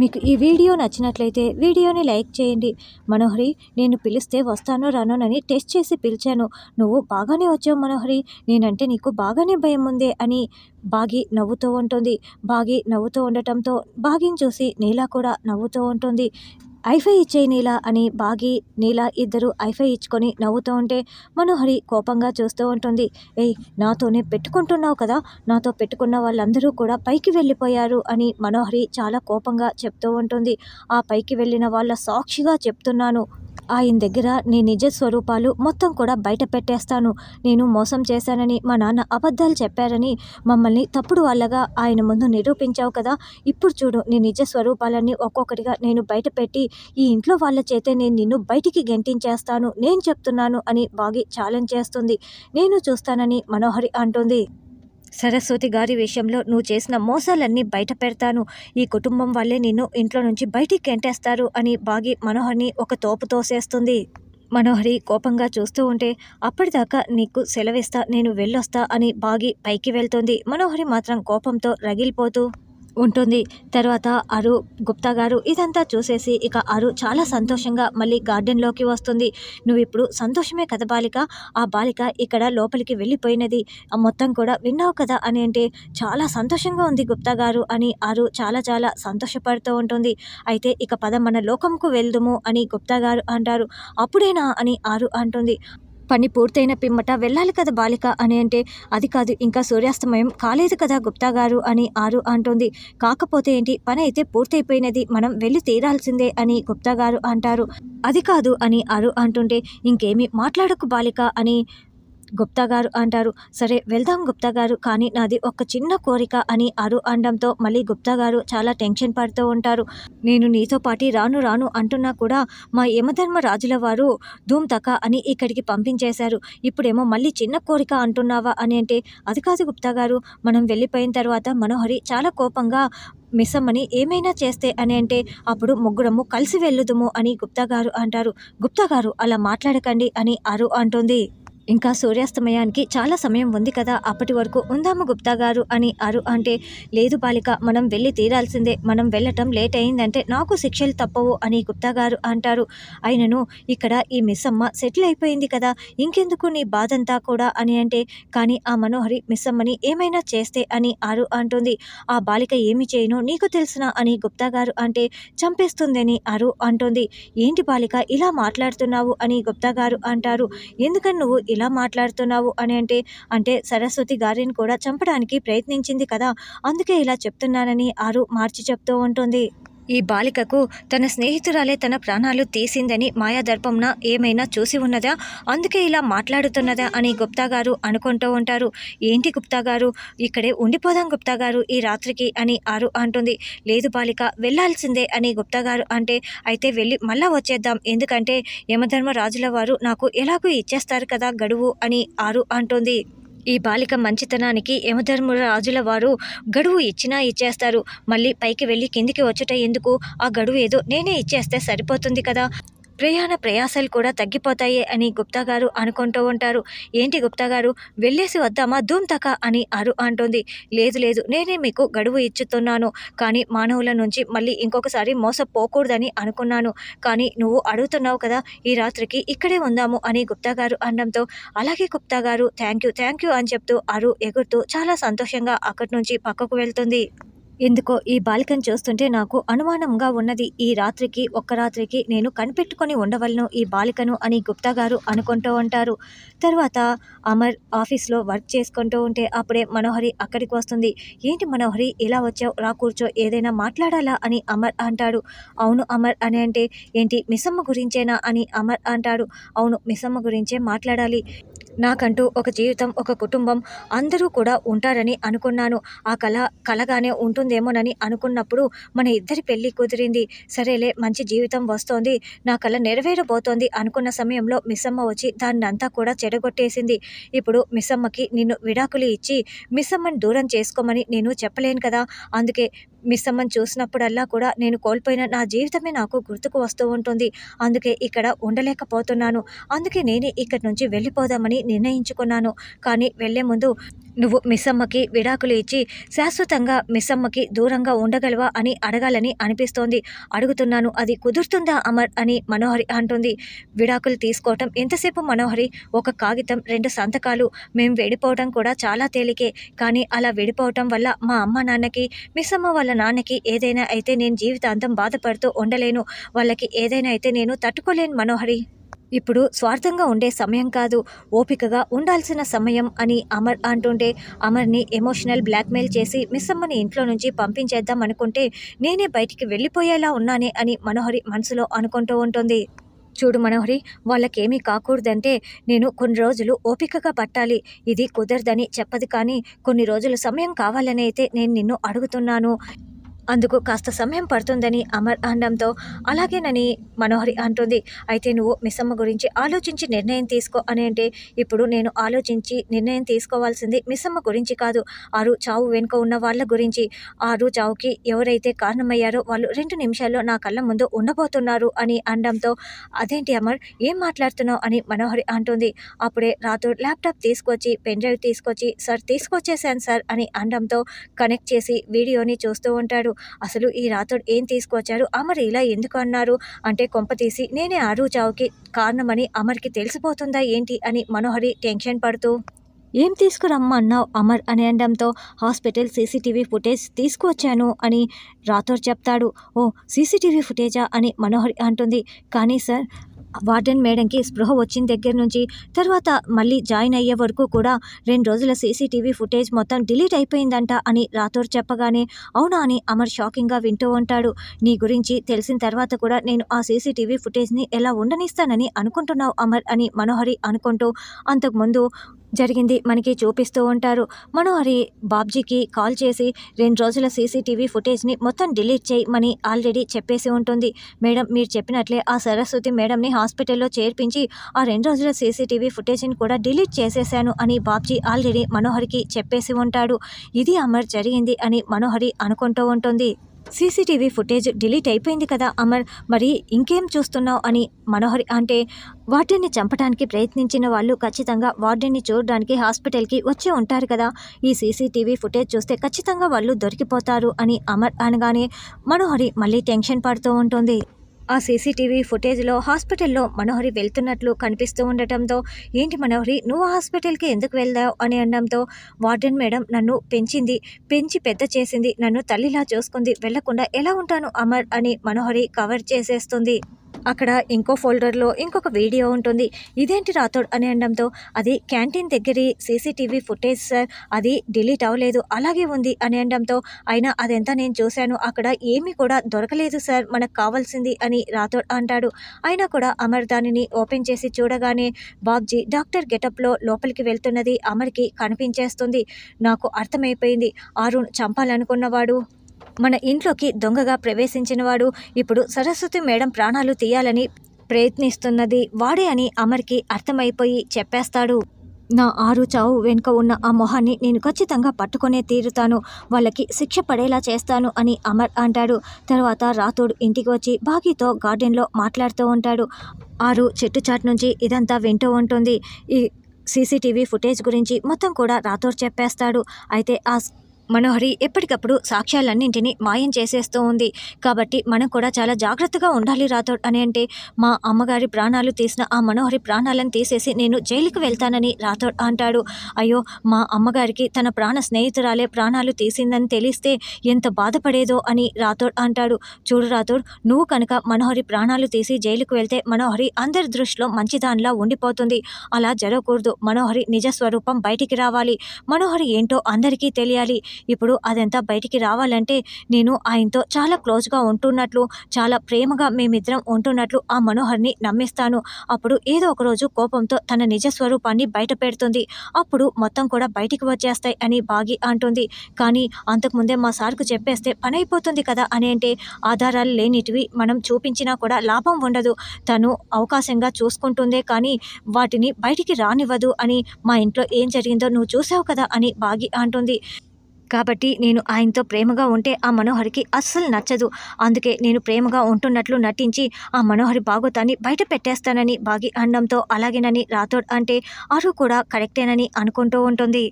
మీకు ఈ వీడియో నచ్చినట్లయితే వీడియోని లైక్ చేయండి మనోహరి నేను పిలిస్తే వస్తాను రానోనని టెస్ట్ చేసి పిలిచాను నువ్వు బాగానే వచ్చావు మనోహరి నేనంటే నీకు బాగానే భయం ఉందే అని బాగి నవ్వుతూ ఉంటుంది బాగి నవ్వుతూ ఉండటంతో బాగిని చూసి నీలా కూడా నవ్వుతూ ఉంటుంది ఐఫై ఇచ్చే నీలా అని బాగి నీలా ఇద్దరు ఐఫై ఇచ్చుకొని నవ్వుతూ ఉంటే మనోహరి కోపంగా చూస్తూ ఉంటుంది ఏయ్ నాతోనే పెట్టుకుంటున్నావు కదా నాతో పెట్టుకున్న వాళ్ళందరూ కూడా పైకి వెళ్ళిపోయారు అని మనోహరి చాలా కోపంగా చెప్తూ ఉంటుంది ఆ పైకి వెళ్ళిన వాళ్ళ సాక్షిగా చెప్తున్నాను ఆయన దగ్గర నీ నిజ స్వరూపాలు మొత్తం కూడా బయట పెట్టేస్తాను నేను మోసం చేశానని మా నాన్న అబద్ధాలు చెప్పారని మమ్మల్ని తప్పుడు వాళ్ళగా ఆయన ముందు నిరూపించావు కదా ఇప్పుడు చూడు నీ నిజ స్వరూపాలన్నీ ఒక్కొక్కటిగా నేను బయట పెట్టి ఈ ఇంట్లో వాళ్ళ చేతే నేను నిన్ను బయటికి గెంటించేస్తాను నేను చెప్తున్నాను అని బాగి ఛాలెంజ్ చేస్తుంది నేను చూస్తానని మనోహరి అంటుంది సరస్వతి గారి విషయంలో నువ్వు చేసిన మోసాలన్నీ బయట పెడతాను ఈ కుటుంబం వల్లే నిన్ను ఇంట్లో నుంచి బయటికి గెంటేస్తారు అని బాగి మనోహర్ని ఒక తోపు తోసేస్తుంది మనోహరి కోపంగా చూస్తూ ఉంటే అప్పటిదాకా నీకు సెలవిస్తా నేను వెళ్ళొస్తా అని బాగి పైకి వెళ్తుంది మనోహరి మాత్రం కోపంతో రగిలిపోతూ ఉంటుంది తర్వాత అరు గుప్తా గారు ఇదంతా చూసేసి ఇక అరు చాలా సంతోషంగా మళ్ళీ గార్డెన్లోకి వస్తుంది నువ్వు ఇప్పుడు సంతోషమే కదా బాలిక ఆ బాలిక ఇక్కడ లోపలికి వెళ్ళిపోయినది మొత్తం కూడా విన్నావు కదా అని అంటే చాలా సంతోషంగా ఉంది గుప్తా గారు అని అరు చాలా చాలా సంతోషపడుతూ ఉంటుంది అయితే ఇక పదం మన లోకంకు వెళ్దుము అని గుప్తా గారు అంటారు అప్పుడేనా అని ఆరు అంటుంది పని పూర్తయిన పిమ్మట వెళ్ళాలి కదా బాలిక అని అంటే అది కాదు ఇంకా సూర్యాస్తమయం కాలేదు కదా గుప్తా గారు అని ఆరు అంటుంది కాకపోతే ఏంటి పని అయితే పూర్తయిపోయినది మనం వెళ్ళి తీరాల్సిందే అని గుప్తా గారు అంటారు అది కాదు అని ఆరు అంటుంటే ఇంకేమీ మాట్లాడకు బాలిక అని గుప్తా గారు అంటారు సరే వెళ్దాం గుప్తా గారు కానీ నాది ఒక చిన్న కోరిక అని అరు అనడంతో మళ్ళీ గుప్తా గారు చాలా టెన్షన్ పడుతూ ఉంటారు నేను నీతో పాటి రాను రాను అంటున్నా కూడా మా యమధర్మ రాజుల వారు ధూమ్ తక అని ఇక్కడికి పంపించేశారు ఇప్పుడేమో మళ్ళీ చిన్న కోరిక అంటున్నావా అని అంటే అది కాదు గుప్తా గారు మనం వెళ్ళిపోయిన తర్వాత మనోహరి చాలా కోపంగా మిస్సమ్మని ఏమైనా చేస్తే అని అంటే అప్పుడు ముగ్గురము కలిసి వెళ్ళుదుము అని గుప్తా గారు అంటారు గుప్తా గారు అలా మాట్లాడకండి అని అరు అంటుంది ఇంకా సూర్యాస్తమయానికి చాలా సమయం ఉంది కదా అప్పటి వరకు ఉందాము గుప్తా గారు అని అరు అంటే లేదు బాలిక మనం వెళ్ళి తీరాల్సిందే మనం వెళ్ళటం లేట్ అయిందంటే నాకు శిక్షలు తప్పవు అని గుప్తా గారు అంటారు అయినను ఇక్కడ ఈ మిస్ అమ్మ సెటిల్ అయిపోయింది కదా ఇంకెందుకు నీ బాధంతా కూడా అని అంటే కానీ ఆ మనోహరి మిస్ అమ్మని ఏమైనా చేస్తే అని అరు అంటుంది ఆ బాలిక ఏమి చేయను నీకు తెలిసిన అని గుప్తా గారు అంటే చంపేస్తుందని అరు అంటుంది ఏంటి బాలిక ఇలా మాట్లాడుతున్నావు అని గుప్తా గారు అంటారు ఎందుకని నువ్వు ఇలా ఇలా మాట్లాడుతున్నావు అని అంటే అంటే సరస్వతి గారిని కూడా చంపడానికి ప్రయత్నించింది కదా అందుకే ఇలా చెప్తున్నానని ఆరు మార్చి చెప్తూ ఉంటుంది ఈ బాలికకు తన స్నేహితురాలే తన ప్రాణాలు తీసిందని మాయాదర్పంన ఏమైనా చూసి ఉన్నదా అందుకే ఇలా మాట్లాడుతున్నదా అని గుప్తా గారు అనుకుంటూ ఉంటారు ఏంటి గుప్తా గారు ఇక్కడే ఉండిపోదాం గుప్తా గారు ఈ రాత్రికి అని ఆరు అంటుంది లేదు బాలిక వెళ్లాల్సిందే అని గుప్తా గారు అంటే అయితే వెళ్ళి మళ్ళా వచ్చేద్దాం ఎందుకంటే యమధర్మరాజుల వారు నాకు ఎలాగూ ఇచ్చేస్తారు కదా గడువు అని ఆరు అంటుంది ఈ బాలిక మంచితనానికి రాజుల వారు గడువు ఇచ్చినా ఇచ్చేస్తారు మళ్ళీ పైకి వెళ్ళి కిందికి వచ్చుట ఎందుకు ఆ గడువు ఏదో నేనే ఇచ్చేస్తే సరిపోతుంది కదా ప్రయాణ ప్రయాసాలు కూడా తగ్గిపోతాయి అని గుప్తా గారు అనుకుంటూ ఉంటారు ఏంటి గుప్తా గారు వెళ్ళేసి వద్దామా ధూమ్ తక అని అరు అంటుంది లేదు లేదు నేనే మీకు గడువు ఇచ్చుతున్నాను కానీ మానవుల నుంచి మళ్ళీ ఇంకొకసారి మోసపోకూడదని అనుకున్నాను కానీ నువ్వు అడుగుతున్నావు కదా ఈ రాత్రికి ఇక్కడే ఉందాము అని గుప్తా గారు అనడంతో అలాగే గుప్తా గారు థ్యాంక్ యూ థ్యాంక్ యూ అని చెప్తూ అరు ఎగురుతూ చాలా సంతోషంగా అక్కడి నుంచి పక్కకు వెళ్తుంది ఎందుకో ఈ బాలికను చూస్తుంటే నాకు అనుమానంగా ఉన్నది ఈ రాత్రికి ఒక్క రాత్రికి నేను కనిపెట్టుకొని ఉండవలను ఈ బాలికను అని గుప్తా గారు అనుకుంటూ ఉంటారు తర్వాత అమర్ ఆఫీస్లో వర్క్ చేసుకుంటూ ఉంటే అప్పుడే మనోహరి అక్కడికి వస్తుంది ఏంటి మనోహరి ఇలా వచ్చావు రా కూర్చో ఏదైనా మాట్లాడాలా అని అమర్ అంటాడు అవును అమర్ అని అంటే ఏంటి మిస్సమ్మ గురించేనా అని అమర్ అంటాడు అవును మిస్సమ్మ గురించే మాట్లాడాలి నాకంటూ ఒక జీవితం ఒక కుటుంబం అందరూ కూడా ఉంటారని అనుకున్నాను ఆ కళ కలగానే ఉంటుందేమోనని అనుకున్నప్పుడు మన ఇద్దరి పెళ్ళి కుదిరింది సరేలే మంచి జీవితం వస్తోంది నా కళ నెరవేరబోతోంది అనుకున్న సమయంలో మిస్సమ్మ వచ్చి దాన్ని అంతా కూడా చెడగొట్టేసింది ఇప్పుడు మిస్సమ్మకి నిన్ను విడాకులు ఇచ్చి మిస్సమ్మని దూరం చేసుకోమని నేను చెప్పలేను కదా అందుకే మిస్ అమ్మని చూసినప్పుడల్లా కూడా నేను కోల్పోయిన నా జీవితమే నాకు గుర్తుకు వస్తూ ఉంటుంది అందుకే ఇక్కడ ఉండలేకపోతున్నాను అందుకే నేనే ఇక్కడి నుంచి వెళ్ళిపోదామని నిర్ణయించుకున్నాను కానీ వెళ్లే ముందు నువ్వు మిస్సమ్మకి విడాకులు ఇచ్చి శాశ్వతంగా మిస్సమ్మకి దూరంగా ఉండగలవా అని అడగాలని అనిపిస్తోంది అడుగుతున్నాను అది కుదురుతుందా అమర్ అని మనోహరి అంటుంది విడాకులు తీసుకోవటం ఎంతసేపు మనోహరి ఒక కాగితం రెండు సంతకాలు మేము వెడిపోవడం కూడా చాలా తేలికే కానీ అలా విడిపోవటం వల్ల మా అమ్మ నాన్నకి మిస్సమ్మ వాళ్ళ నాన్నకి ఏదైనా అయితే నేను జీవితాంతం బాధపడుతూ ఉండలేను వాళ్ళకి ఏదైనా అయితే నేను తట్టుకోలేను మనోహరి ఇప్పుడు స్వార్థంగా ఉండే సమయం కాదు ఓపికగా ఉండాల్సిన సమయం అని అమర్ అంటుంటే అమర్ని ఎమోషనల్ బ్లాక్మెయిల్ చేసి మిస్ అమ్మని ఇంట్లో నుంచి పంపించేద్దాం అనుకుంటే నేనే బయటికి వెళ్ళిపోయేలా ఉన్నానే అని మనోహరి మనసులో అనుకుంటూ ఉంటుంది చూడు మనోహరి వాళ్ళకేమీ కాకూడదంటే నేను కొన్ని రోజులు ఓపికగా పట్టాలి ఇది కుదరదని చెప్పదు కానీ కొన్ని రోజులు సమయం కావాలని అయితే నేను నిన్ను అడుగుతున్నాను అందుకు కాస్త సమయం పడుతుందని అమర్ అనడంతో అలాగేనని మనోహరి అంటుంది అయితే నువ్వు మిస్సమ్మ గురించి ఆలోచించి నిర్ణయం తీసుకో అని అంటే ఇప్పుడు నేను ఆలోచించి నిర్ణయం తీసుకోవాల్సింది మిస్సమ్మ గురించి కాదు ఆరు చావు వెనుక ఉన్న వాళ్ళ గురించి ఆరు చావుకి ఎవరైతే కారణమయ్యారో వాళ్ళు రెండు నిమిషాల్లో నా కళ్ళ ముందు ఉండబోతున్నారు అని అనడంతో అదేంటి అమర్ ఏం మాట్లాడుతున్నావు అని మనోహరి అంటుంది అప్పుడే రాతో ల్యాప్టాప్ తీసుకొచ్చి పెన్ డ్రైవ్ తీసుకొచ్చి సార్ తీసుకొచ్చేసాను సార్ అని అనడంతో కనెక్ట్ చేసి వీడియోని చూస్తూ ఉంటాడు అసలు ఈ రాతోడు ఏం తీసుకువచ్చారు అమర్ ఇలా ఎందుకు అన్నారు అంటే కొంప తీసి నేనే ఆరు చావుకి కారణమని అమర్కి తెలిసిపోతుందా ఏంటి అని మనోహరి టెన్షన్ పడుతూ ఏం తీసుకురమ్మ అన్నావు అమర్ అని అనడంతో హాస్పిటల్ సీసీటీవీ ఫుటేజ్ తీసుకువచ్చాను అని రాథోర్ చెప్తాడు ఓ సీసీటీవీ ఫుటేజా అని మనోహరి అంటుంది కానీ సార్ వార్డెన్ మేడంకి స్పృహ వచ్చిన దగ్గర నుంచి తర్వాత మళ్ళీ జాయిన్ అయ్యే వరకు కూడా రెండు రోజుల సీసీటీవీ ఫుటేజ్ మొత్తం డిలీట్ అయిపోయిందంట అని రాథోర్ చెప్పగానే అవునా అని అమర్ షాకింగ్గా వింటూ ఉంటాడు నీ గురించి తెలిసిన తర్వాత కూడా నేను ఆ సీసీటీవీ ఫుటేజ్ని ఎలా ఉండనిస్తానని అనుకుంటున్నావు అమర్ అని మనోహరి అనుకుంటూ అంతకుముందు జరిగింది మనకి చూపిస్తూ ఉంటారు మనోహరి బాబ్జీకి కాల్ చేసి రెండు రోజుల సీసీటీవీ ఫుటేజ్ని మొత్తం డిలీట్ చేయమని ఆల్రెడీ చెప్పేసి ఉంటుంది మేడం మీరు చెప్పినట్లే ఆ సరస్వతి మేడంని హాస్పిటల్లో చేర్పించి ఆ రెండు రోజుల సీసీటీవీ ఫుటేజ్ని కూడా డిలీట్ చేసేశాను అని బాబ్జీ ఆల్రెడీ మనోహరికి చెప్పేసి ఉంటాడు ఇది అమర్ జరిగింది అని మనోహరి అనుకుంటూ ఉంటుంది సీసీటీవీ ఫుటేజ్ డిలీట్ అయిపోయింది కదా అమర్ మరి ఇంకేం చూస్తున్నావు అని మనోహరి అంటే వార్డెన్ని చంపడానికి ప్రయత్నించిన వాళ్ళు ఖచ్చితంగా వార్డెన్ని చూడడానికి హాస్పిటల్కి వచ్చే ఉంటారు కదా ఈ సీసీటీవీ ఫుటేజ్ చూస్తే ఖచ్చితంగా వాళ్ళు దొరికిపోతారు అని అమర్ అనగానే మనోహరి మళ్ళీ టెన్షన్ పడుతూ ఉంటుంది ఆ సీసీటీవీ ఫుటేజ్లో హాస్పిటల్లో మనోహరి వెళ్తున్నట్లు కనిపిస్తూ ఉండటంతో ఏంటి మనోహరి నువ్వు హాస్పిటల్కి ఎందుకు వెళ్దావు అని అనడంతో వార్డెన్ మేడం నన్ను పెంచింది పెంచి పెద్ద చేసింది నన్ను తల్లిలా చూసుకుంది వెళ్లకుండా ఎలా ఉంటాను అమర్ అని మనోహరి కవర్ చేసేస్తుంది అక్కడ ఇంకో ఫోల్డర్లో ఇంకొక వీడియో ఉంటుంది ఇదేంటి రాథోడ్ అని అనడంతో అది క్యాంటీన్ దగ్గర సీసీటీవీ ఫుటేజ్ సార్ అది డిలీట్ అవ్వలేదు అలాగే ఉంది అని అనడంతో అయినా అదంతా నేను చూశాను అక్కడ ఏమీ కూడా దొరకలేదు సార్ మనకు కావాల్సింది అని రాథోడ్ అంటాడు అయినా కూడా అమర్ దానిని ఓపెన్ చేసి చూడగానే బాబ్జీ డాక్టర్ గెటప్లో లోపలికి వెళ్తున్నది అమర్కి కనిపించేస్తుంది నాకు అర్థమైపోయింది అరుణ్ చంపాలనుకున్నవాడు మన ఇంట్లోకి దొంగగా ప్రవేశించినవాడు ఇప్పుడు సరస్వతి మేడం ప్రాణాలు తీయాలని ప్రయత్నిస్తున్నది వాడే అని అమర్కి అర్థమైపోయి చెప్పేస్తాడు నా ఆరు చావు వెనుక ఉన్న ఆ మొహాన్ని నేను ఖచ్చితంగా పట్టుకునే తీరుతాను వాళ్ళకి శిక్ష పడేలా చేస్తాను అని అమర్ అంటాడు తర్వాత రాతోడు ఇంటికి వచ్చి బాగీతో గార్డెన్లో మాట్లాడుతూ ఉంటాడు ఆరు చెట్టు చాటు నుంచి ఇదంతా వింటూ ఉంటుంది ఈ సీసీటీవీ ఫుటేజ్ గురించి మొత్తం కూడా రాథోడ్ చెప్పేస్తాడు అయితే ఆ మనోహరి ఎప్పటికప్పుడు సాక్ష్యాలన్నింటినీ మాయం చేసేస్తూ ఉంది కాబట్టి మనం కూడా చాలా జాగ్రత్తగా ఉండాలి రాథోడ్ అని అంటే మా అమ్మగారి ప్రాణాలు తీసిన ఆ మనోహరి ప్రాణాలను తీసేసి నేను జైలుకు వెళ్తానని రాథోడ్ అంటాడు అయ్యో మా అమ్మగారికి తన ప్రాణ స్నేహితురాలే ప్రాణాలు తీసిందని తెలిస్తే ఎంత బాధపడేదో అని రాథోడ్ అంటాడు చూడు రాథోడ్ నువ్వు కనుక మనోహరి ప్రాణాలు తీసి జైలుకు వెళ్తే మనోహరి అందరి దృష్టిలో మంచిదానిలా ఉండిపోతుంది అలా జరగకూడదు మనోహరి నిజస్వరూపం బయటికి రావాలి మనోహరి ఏంటో అందరికీ తెలియాలి ఇప్పుడు అదంతా బయటికి రావాలంటే నేను ఆయనతో చాలా క్లోజ్గా ఉంటున్నట్లు చాలా ప్రేమగా మేమిద్దరం ఉంటున్నట్లు ఆ మనోహర్ని నమ్మిస్తాను అప్పుడు ఏదో ఒకరోజు కోపంతో తన నిజ స్వరూపాన్ని బయట పెడుతుంది అప్పుడు మొత్తం కూడా బయటికి వచ్చేస్తాయి అని బాగి అంటుంది కానీ అంతకుముందే మా సార్కు చెప్పేస్తే పని అయిపోతుంది కదా అని అంటే ఆధారాలు లేనిటివి మనం చూపించినా కూడా లాభం ఉండదు తను అవకాశంగా చూసుకుంటుందే కానీ వాటిని బయటికి రానివ్వదు అని మా ఇంట్లో ఏం జరిగిందో నువ్వు చూసావు కదా అని బాగి అంటుంది కాబట్టి నేను ఆయనతో ప్రేమగా ఉంటే ఆ మనోహరికి అస్సలు నచ్చదు అందుకే నేను ప్రేమగా ఉంటున్నట్లు నటించి ఆ మనోహరి బాగోతాన్ని బయట పెట్టేస్తానని బాగి అన్నంతో అలాగేనని రాథోడ్ అంటే అరు కూడా కరెక్టేనని అనుకుంటూ ఉంటుంది